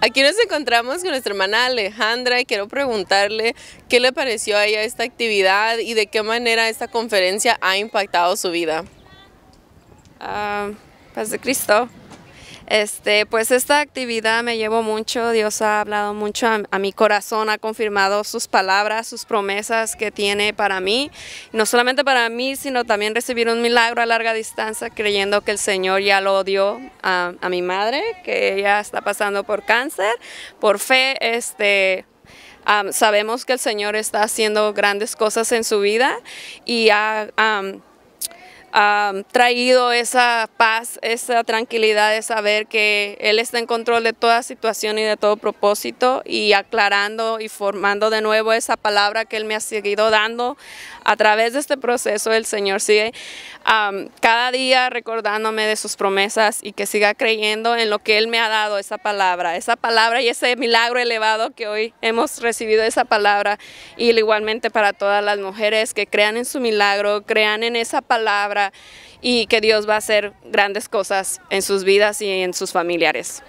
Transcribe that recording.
Aquí nos encontramos con nuestra hermana Alejandra y quiero preguntarle qué le pareció a ella esta actividad y de qué manera esta conferencia ha impactado su vida. Ah, paz pues de Cristo. Este, pues esta actividad me llevó mucho, Dios ha hablado mucho a, mi corazón, ha confirmado sus palabras, sus promesas que tiene para mí, no solamente para mí, sino también recibir un milagro a larga distancia, creyendo que el Señor ya lo dio a, mi madre, que ella está pasando por cáncer, por fe, este, sabemos que el Señor está haciendo grandes cosas en su vida y ha ha traído esa paz, esa tranquilidad de saber que Él está en control de toda situación y de todo propósito y aclarando y formando de nuevo esa palabra que Él me ha seguido dando a través de este proceso. El Señor sigue cada día recordándome de sus promesas y que siga creyendo en lo que Él me ha dado, esa palabra, esa palabra y ese milagro elevado que hoy hemos recibido esa palabra y igualmente para todas las mujeres que crean en su milagro, crean en esa palabra y que Dios va a hacer grandes cosas en sus vidas y en sus familiares.